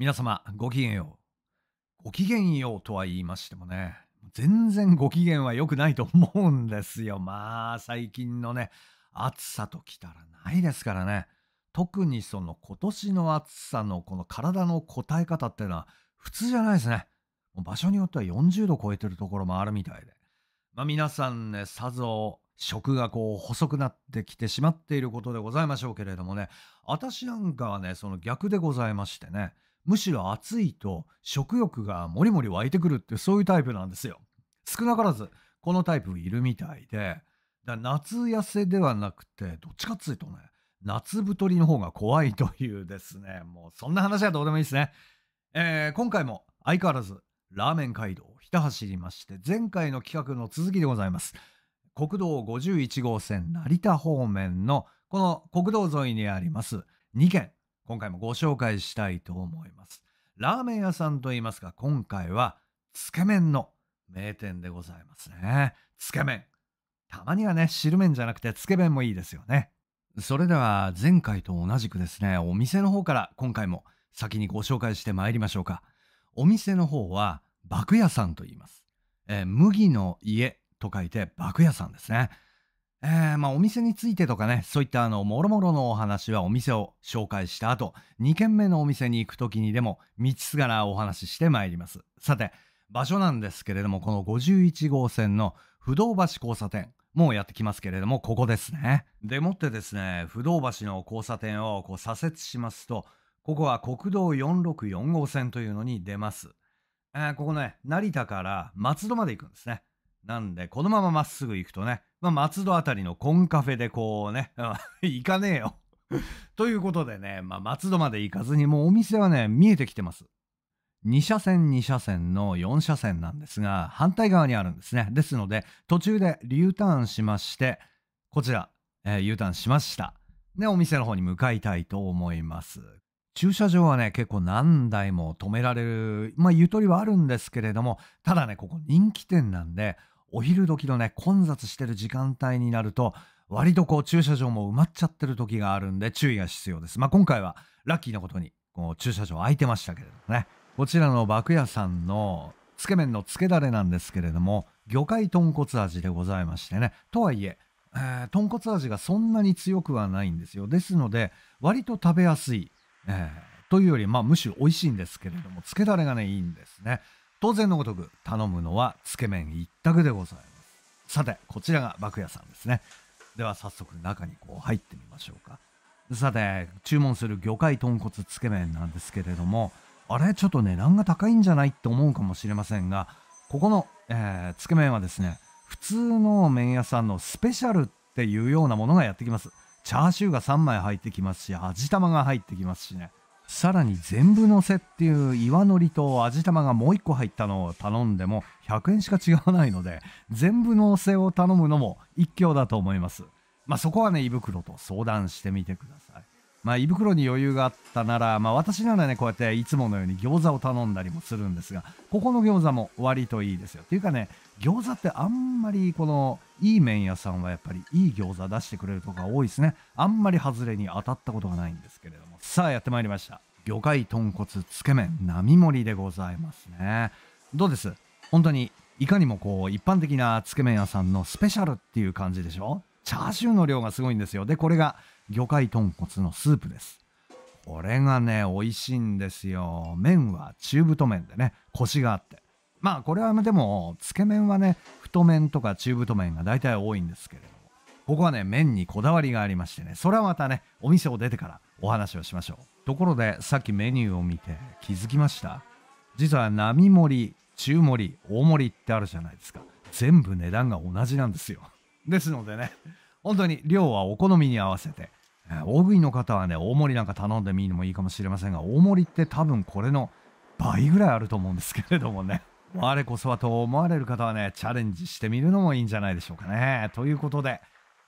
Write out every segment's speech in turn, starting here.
皆様、ごきげんよう。ごきげんようとは言いましてもね、全然ご機嫌は良くないと思うんですよ。まあ、最近のね、暑さときたらないですからね。特にその今年の暑さのこの体の答え方っていうのは普通じゃないですね。場所によっては40度超えてるところもあるみたいで。まあ皆さんね、さぞ食がこう細くなってきてしまっていることでございましょうけれどもね、私なんかはね、その逆でございましてね、むしろ暑いと食欲がもりもり湧いてくるってそういうタイプなんですよ。少なからずこのタイプいるみたいでだ夏痩せではなくてどっちかっつうとね夏太りの方が怖いというですねもうそんな話はどうでもいいですね。えー、今回も相変わらずラーメン街道をひた走りまして前回の企画の続きでございます。国道51号線成田方面のこの国道沿いにあります2軒今回もご紹介したいと思います。ラーメン屋さんといいますか、今回はつけ麺の名店でございますね。つけ麺。たまにはね、汁麺じゃなくてつけ麺もいいですよね。それでは前回と同じくですね、お店の方から今回も先にご紹介してまいりましょうか。お店の方は、爆屋さんと言います。えー、麦の家と書いて爆屋さんですね。えー、まあお店についてとかね、そういったあの、もろもろのお話はお店を紹介した後、2軒目のお店に行く時にでも、道すがらお話ししてまいります。さて、場所なんですけれども、この51号線の不動橋交差点。もうやってきますけれども、ここですね。でもってですね、不動橋の交差点をこう左折しますと、ここは国道464号線というのに出ます。えー、ここね、成田から松戸まで行くんですね。なんで、このまままっすぐ行くとね、まあ、松戸あたりのコンカフェでこうね、行かねえよ ということでね、まあ、松戸まで行かずにもうお店はね、見えてきてます。2車線2車線の4車線なんですが、反対側にあるんですね。ですので、途中で U ターンしまして、こちら、えー、U ターンしました。で、お店の方に向かいたいと思います。駐車場はね、結構何台も止められる、まあ、ゆとりはあるんですけれども、ただね、ここ人気店なんで、お昼時のね、混雑してる時間帯になると、割とこう駐車場も埋まっちゃってる時があるんで注意が必要です。まあ、今回はラッキーなことに、こう駐車場空いてましたけれどもね。こちらの爆屋さんのつけ麺のつけだれなんですけれども、魚介豚骨味でございましてね。とはいえ、えー、豚骨味がそんなに強くはないんですよ。ですので、割と食べやすい。えー、というより、まあ、むしろ美味しいんですけれども、つけだれがね、いいんですね。当然のごとく頼むのはつけ麺一択でございますさてこちらが爆屋さんですねでは早速中にこう入ってみましょうかさて注文する魚介豚骨つけ麺なんですけれどもあれちょっと値段が高いんじゃないって思うかもしれませんがここの、えー、つけ麺はですね普通の麺屋さんのスペシャルっていうようなものがやってきますチャーシューが3枚入ってきますし味玉が入ってきますしねさらに全部のせっていう岩のりと味玉がもう1個入ったのを頼んでも100円しか違わないので全部のせを頼むのも一興だと思いますまあそこはね胃袋と相談してみてくださいまあ、胃袋に余裕があったなら、まあ、私ならね、こうやっていつものように餃子を頼んだりもするんですが、ここの餃子も割といいですよ。っていうかね、餃子ってあんまりこの、いい麺屋さんはやっぱりいい餃子出してくれるとか多いですね。あんまり外れに当たったことがないんですけれども。さあ、やってまいりました。魚介豚骨つけ麺、並盛りでございますね。どうです本当に、いかにもこう、一般的なつけ麺屋さんのスペシャルっていう感じでしょチャーシューの量がすごいんですよ。で、これが、魚介豚骨のスープです。これがね、美味しいんですよ。麺は中太麺でね、コシがあって。まあこれはでも、つけ麺はね、太麺とか中太麺が大体多いんですけれども、ここはね、麺にこだわりがありましてね、それはまたね、お店を出てからお話をしましょう。ところで、さっきメニューを見て気づきました実は並盛り、中盛り、大盛りってあるじゃないですか。全部値段が同じなんですよ。ですのでね、本当に量はお好みに合わせて大食いの方はね大盛りなんか頼んでみるのもいいかもしれませんが大盛りって多分これの倍ぐらいあると思うんですけれどもね我こそはと思われる方はねチャレンジしてみるのもいいんじゃないでしょうかねということで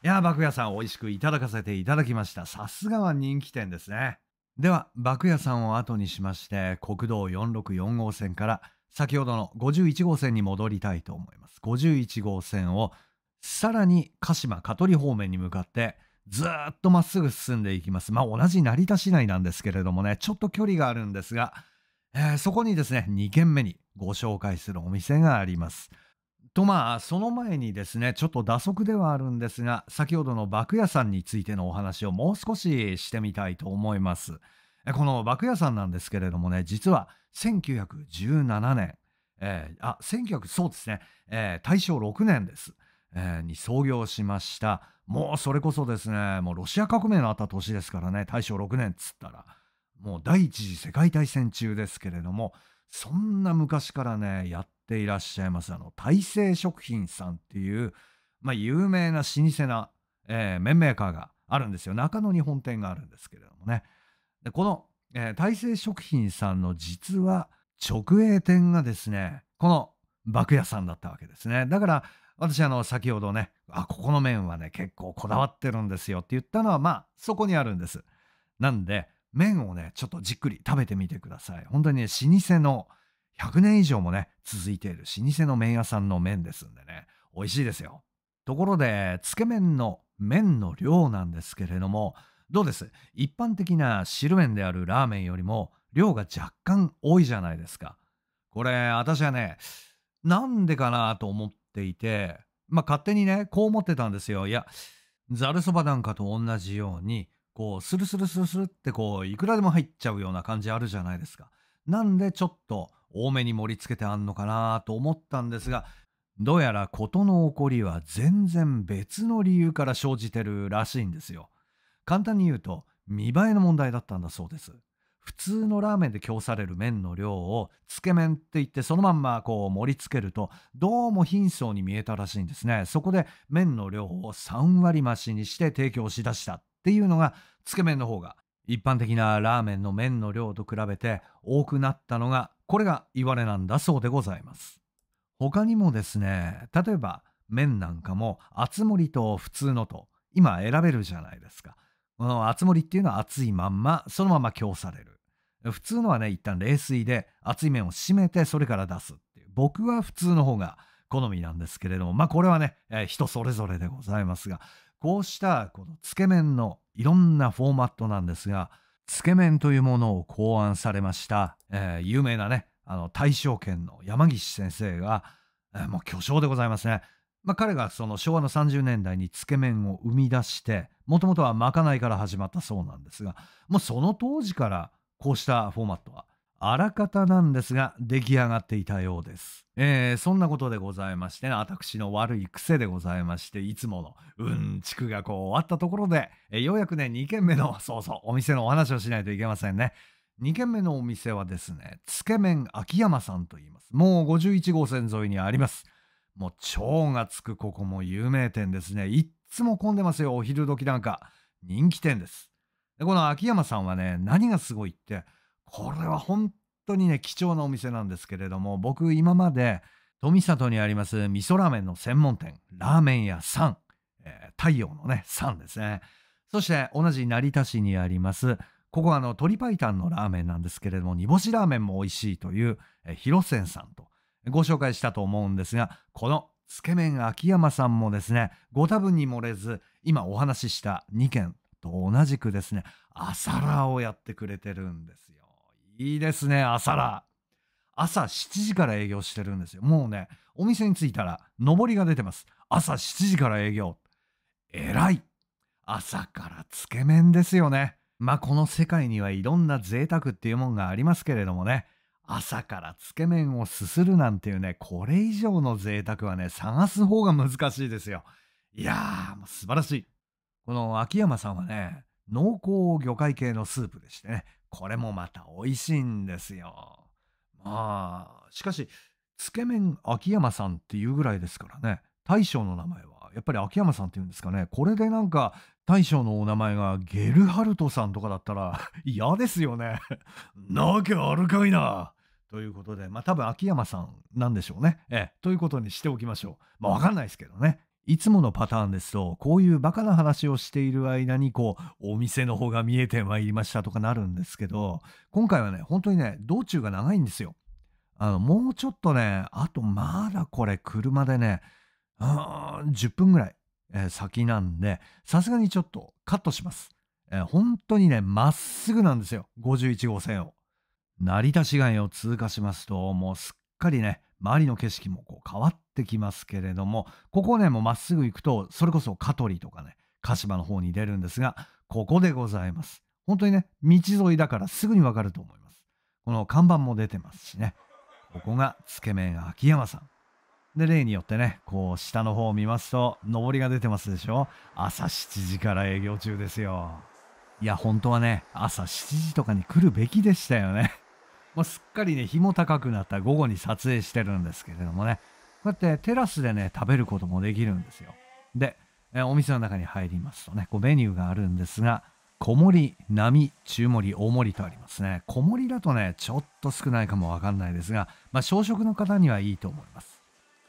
いや爆屋さん美味しくいただかせていただきましたさすがは人気店ですねでは爆屋さんを後にしまして国道464号線から先ほどの51号線に戻りたいと思います51号線をさらに鹿島香取方面に向かってずっとまっすぐ進んでいきます。まあ、同じ成田市内なんですけれどもね、ちょっと距離があるんですが、えー、そこにですね、2軒目にご紹介するお店があります。とまあ、その前にですね、ちょっと打足ではあるんですが、先ほどの爆屋さんについてのお話をもう少ししてみたいと思います。この爆屋さんなんですけれどもね、実は1917年、えー、あ、1900、そうですね、えー、大正6年です、えー、に創業しました、もうそれこそですね、もうロシア革命のあった年ですからね、大正6年っつったら、もう第一次世界大戦中ですけれども、そんな昔からね、やっていらっしゃいます、あの、大成食品さんっていう、まあ、有名な老舗な、えー、麺メーカーがあるんですよ。中野に本店があるんですけれどもね。で、この、えー、大成食品さんの実は直営店がですね、この爆屋さんだったわけですね。だから、私あの先ほどねあここの麺はね結構こだわってるんですよって言ったのはまあそこにあるんですなんで麺をねちょっとじっくり食べてみてください本当にね老舗の100年以上もね続いている老舗の麺屋さんの麺ですんでね美味しいですよところでつけ麺の麺の量なんですけれどもどうです一般的な汁麺であるラーメンよりも量が若干多いじゃないですかこれ私はねなんでかなと思っていて、まあ勝手にね、こう思ってたんですよ。いや、ざるそばなんかと同じように、こう、スルスルスルスルってこう、いくらでも入っちゃうような感じあるじゃないですか。なんでちょっと多めに盛り付けてあんのかなと思ったんですが、どうやら事の起こりは全然別の理由から生じてるらしいんですよ。簡単に言うと、見栄えの問題だったんだそうです。普通のラーメンで供される麺の量をつけ麺って言ってそのまんまこう盛り付けるとどうも貧相に見えたらしいんですねそこで麺の量を3割増しにして提供しだしたっていうのがつけ麺の方が一般的なラーメンの麺の量と比べて多くなったのがこれが言われなんだそうでございます他にもですね例えば麺なんかも厚盛りと普通のと今選べるじゃないですかこの厚盛りっていうのは厚いまんまそのまま供される普通のはね一旦冷水で熱い麺を締めてそれから出すっていう僕は普通の方が好みなんですけれどもまあこれはね、えー、人それぞれでございますがこうしたこのつけ麺のいろんなフォーマットなんですがつけ麺というものを考案されました、えー、有名なねあの大正圏の山岸先生が、えー、もう巨匠でございますね。まあ、彼がその昭和の30年代につけ麺を生み出してもともとはまかないから始まったそうなんですがもうその当時からこうしたフォーマットはあらかたなんですが出来上がっていたようです。えー、そんなことでございまして、ね、私の悪い癖でございまして、いつものうんちくがこう終わったところで、えー、ようやくね、2軒目の、そうそう、お店のお話をしないといけませんね。2軒目のお店はですね、つけ麺秋山さんと言います。もう51号線沿いにあります。もう蝶がつくここも有名店ですね。いっつも混んでますよ、お昼時なんか。人気店です。でこの秋山さんはね何がすごいってこれは本当にね貴重なお店なんですけれども僕今まで富里にあります味噌ラーメンの専門店ラーメン屋さん、えー、太陽のねさんですねそして同じ成田市にありますここはあの鶏白湯のラーメンなんですけれども煮干しラーメンも美味しいという、えー、広瀬さんとご紹介したと思うんですがこのつけ麺秋山さんもですねご多分に漏れず今お話しした2軒と同じくですね、朝ラをやってくれてるんですよ。いいですね、朝ラ。朝7時から営業してるんですよ。もうね、お店に着いたら、上りが出てます。朝7時から営業。えらい。朝からつけ麺ですよね。まあこの世界にはいろんな贅沢っていうもんがありますけれどもね。朝からつけ麺をすするなんていうね、これ以上の贅沢はね、探す方が難しいですよ。いやー、もう素晴らしい。この秋山さんはね、濃厚魚介系のスープでしてね、これもまた美味しいんですよ。まあ、しかし、つけ麺秋山さんっていうぐらいですからね、大将の名前は、やっぱり秋山さんっていうんですかね、これでなんか、大将のお名前がゲルハルトさんとかだったら 嫌ですよね。なきゃあるかいな。ということで、まあ多分秋山さんなんでしょうね。ええということにしておきましょう。まあわかんないですけどね。いつものパターンですと、こういうバカな話をしている間に、こう、お店の方が見えてまいりましたとかなるんですけど、今回はね、本当にね、道中が長いんですよ。あの、もうちょっとね、あとまだこれ車でね、うん、10分ぐらい、えー、先なんで、さすがにちょっとカットします。えー、本当にね、まっすぐなんですよ。51号線を。成田市街を通過しますと、もうすっかりね、周りの景色もこう変わってきますけれどもここねもうまっすぐ行くとそれこそ香取とかね鹿島の方に出るんですがここでございます本当にね道沿いだからすぐにわかると思いますこの看板も出てますしねここがつけ麺秋山さんで例によってねこう下の方を見ますと上りが出てますでしょ朝7時から営業中ですよいや本当はね朝7時とかに来るべきでしたよねもうすっかりね、日も高くなった午後に撮影してるんですけれどもね、こうやってテラスでね、食べることもできるんですよ。で、えお店の中に入りますとね、こうメニューがあるんですが、小盛り、並、中盛り、大盛りとありますね。小盛りだとね、ちょっと少ないかもわかんないですが、まあ、小食の方にはいいと思います。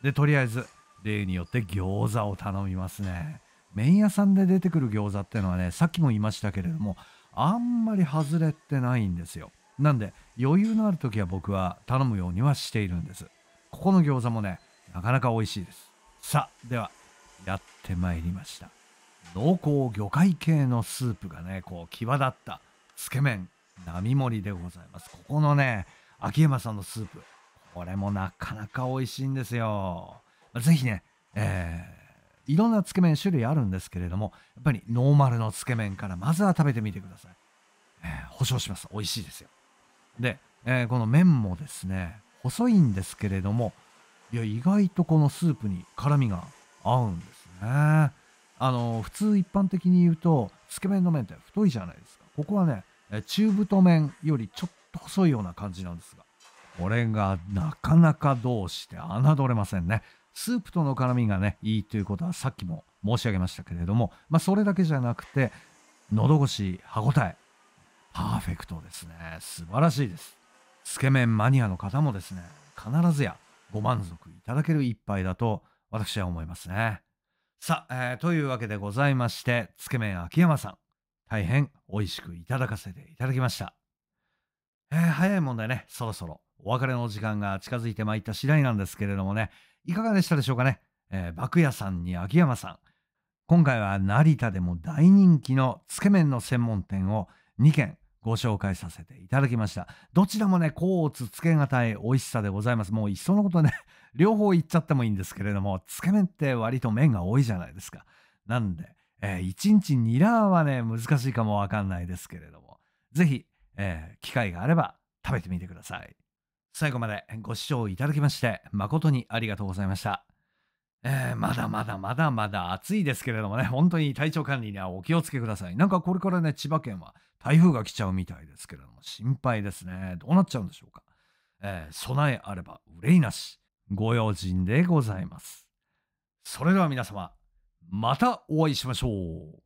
で、とりあえず、例によって餃子を頼みますね。麺屋さんで出てくる餃子っていうのはね、さっきも言いましたけれども、あんまり外れてないんですよ。なんで余裕のある時は僕は頼むようにはしているんですここの餃子もねなかなか美味しいですさあではやってまいりました濃厚魚介系のスープがねこう際立ったつけ麺並盛りでございますここのね秋山さんのスープこれもなかなか美味しいんですよ是非ねえー、いろんなつけ麺種類あるんですけれどもやっぱりノーマルのつけ麺からまずは食べてみてください、えー、保証します美味しいですよで、えー、この麺もですね、細いんですけれども、いや、意外とこのスープに辛みが合うんですね。あの、普通一般的に言うと、つけ麺の麺って太いじゃないですか。ここはね、中太麺よりちょっと細いような感じなんですが、これがなかなかどうして侮れませんね。スープとの絡みがね、いいということはさっきも申し上げましたけれども、まあ、それだけじゃなくて、喉越し、歯応え、パーフェクトですね。素晴らしいです。つけ麺マニアの方もですね、必ずやご満足いただける一杯だと私は思いますね。さあ、えー、というわけでございまして、つけ麺秋山さん、大変美味しくいただかせていただきました。えー、早いもんでね、そろそろお別れの時間が近づいてまいった次第なんですけれどもね、いかがでしたでしょうかね。えー、爆屋さんに秋山さん。今回は成田でも大人気のつけ麺の専門店を2軒ご紹介させていただきました。どちらもね、甲乙つけがたい美味しさでございます。もういっそのことね、両方言っちゃってもいいんですけれども、つけ麺って割と麺が多いじゃないですか。なんで、えー、1日2ラーはね、難しいかもわかんないですけれども、ぜひ、えー、機会があれば食べてみてください。最後までご視聴いただきまして、誠にありがとうございました。えー、まだまだまだまだ暑いですけれどもね、本当に体調管理にはお気をつけください。なんかこれからね、千葉県は台風が来ちゃうみたいですけれども、心配ですね。どうなっちゃうんでしょうか。えー、備えあれば憂いなし。ご用心でございます。それでは皆様、またお会いしましょう。